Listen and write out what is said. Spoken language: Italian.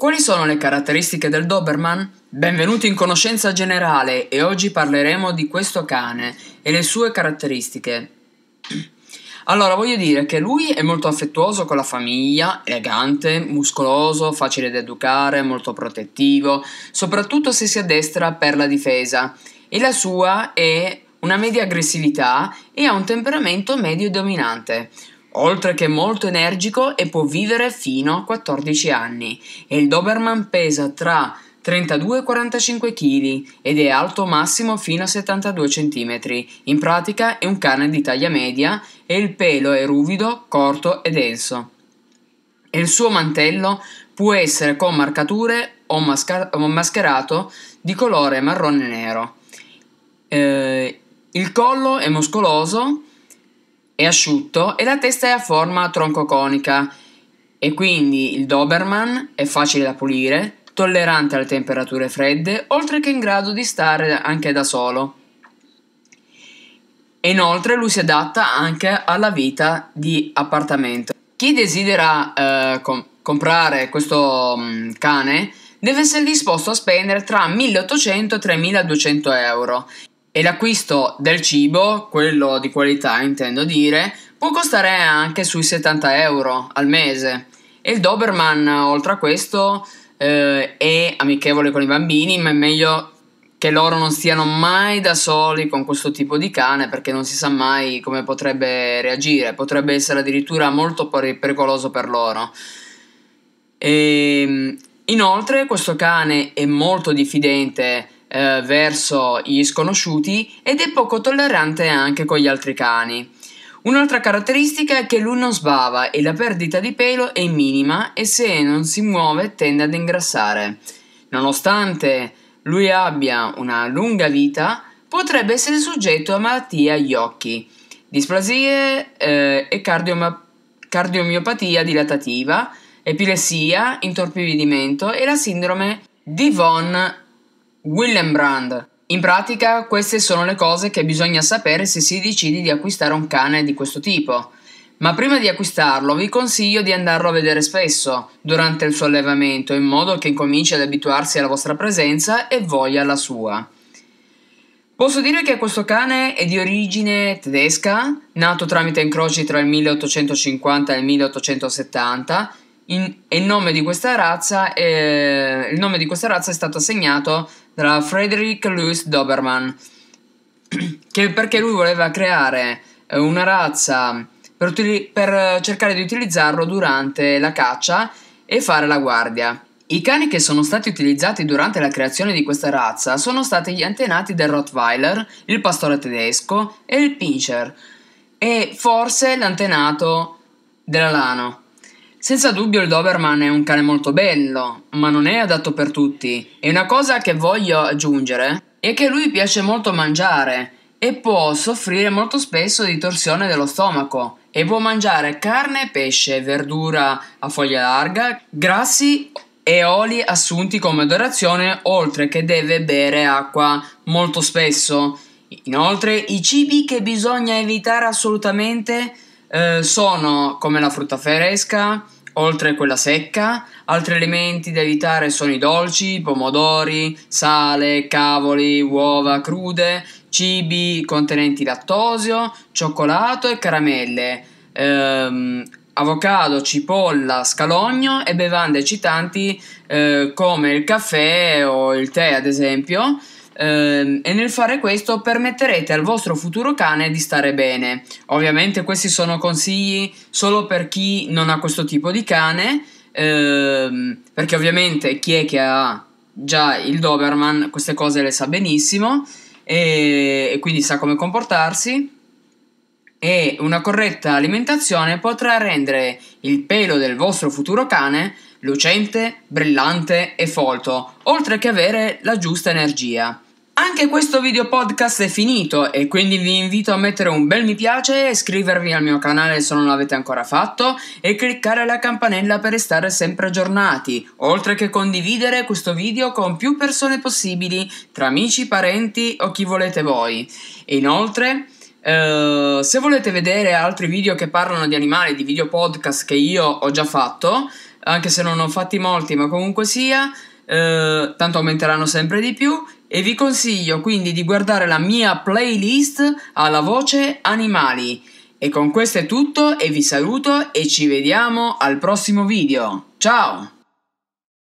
Quali sono le caratteristiche del Doberman? Benvenuti in conoscenza generale e oggi parleremo di questo cane e le sue caratteristiche. Allora, voglio dire che lui è molto affettuoso con la famiglia, elegante, muscoloso, facile da educare, molto protettivo, soprattutto se si addestra per la difesa. E la sua è una media aggressività e ha un temperamento medio dominante oltre che molto energico e può vivere fino a 14 anni. Il Doberman pesa tra 32 e 45 kg ed è alto massimo fino a 72 cm. In pratica è un cane di taglia media e il pelo è ruvido, corto e denso. Il suo mantello può essere con marcature o, masca- mascherato di colore marrone nero. Eh, il collo è muscoloso è asciutto e la testa è a forma troncoconica e quindi il Doberman è facile da pulire, tollerante alle temperature fredde, oltre che in grado di stare anche da solo. inoltre lui si adatta anche alla vita di appartamento. Chi desidera eh, com- comprare questo mh, mm, cane deve essere disposto a spendere tra 1800 e 3200 euro e l'acquisto del cibo, quello di qualità intendo dire, può costare anche sui 70 euro al mese. E il Doberman, oltre a questo, eh, è amichevole con i bambini, ma è meglio che loro non stiano mai da soli con questo tipo di cane perché non si sa mai come potrebbe reagire, potrebbe essere addirittura molto pericoloso per loro. E, ehm, inoltre questo cane è molto diffidente eh, verso gli sconosciuti ed è poco tollerante anche con gli altri cani. Un'altra caratteristica è che lui non sbava e la perdita di pelo è minima e se non si muove tende ad ingrassare. Nonostante lui abbia una lunga vita, potrebbe essere soggetto a malattie agli occhi, displasie eh, e cardioma- cardiomiopatia dilatativa, epilessia, intorpidimento e la sindrome di Von Willem Brand. In pratica queste sono le cose che bisogna sapere se si decide di acquistare un cane di questo tipo. Ma prima di acquistarlo vi consiglio di andarlo a vedere spesso durante il suo allevamento in modo che incominci ad abituarsi alla vostra presenza e voglia alla sua. Posso dire che questo cane è di origine tedesca, nato tramite incroci tra il 1850 e il 1870 in, il nome di questa razza è, il nome di questa razza è stato assegnato da Frederick Louis Doberman che perché lui voleva creare eh, una razza per, utili- per cercare di utilizzarlo durante la caccia e fare la guardia. I cani che sono stati utilizzati durante la creazione di questa razza sono stati gli antenati del Rottweiler, il pastore tedesco e il Pincher e forse l'antenato della Lano. Senza dubbio il Doberman è un cane molto bello, ma non è adatto per tutti. E una cosa che voglio aggiungere è che lui piace molto mangiare e può soffrire molto spesso di torsione dello stomaco e può mangiare carne, pesce, verdura a foglia larga, grassi e oli assunti come adorazione, oltre che deve bere acqua molto spesso. Inoltre, i cibi che bisogna evitare assolutamente sono eh, sono come la frutta fresca, oltre quella secca. Altri elementi da evitare sono i dolci, pomodori, sale, cavoli, uova crude, cibi contenenti lattosio, cioccolato e caramelle. Ehm, avocado, cipolla, scalogno e bevande eccitanti eh, come il caffè o il tè, ad esempio. Ehm, e nel fare questo permetterete al vostro futuro cane di stare bene. Ovviamente questi sono consigli solo per chi non ha questo tipo di cane, ehm, perché ovviamente chi è che ha già il Doberman queste cose le sa benissimo e, quindi sa come comportarsi e una corretta alimentazione potrà rendere il pelo del vostro futuro cane lucente, brillante e folto, oltre che avere la giusta energia. Anche questo video podcast è finito e quindi vi invito a mettere un bel mi piace, iscrivervi al mio canale se non l'avete ancora fatto e cliccare la campanella per restare sempre aggiornati, oltre che condividere questo video con più persone possibili, tra amici, parenti o chi volete voi. E inoltre... Uh, se volete vedere altri video che parlano di animali, di video podcast che io ho già fatto, anche se non ho fatti molti, ma comunque sia, uh, tanto aumenteranno sempre di più, e vi consiglio quindi di guardare la mia playlist alla voce animali. E con questo è tutto e vi saluto e ci vediamo al prossimo video. Ciao!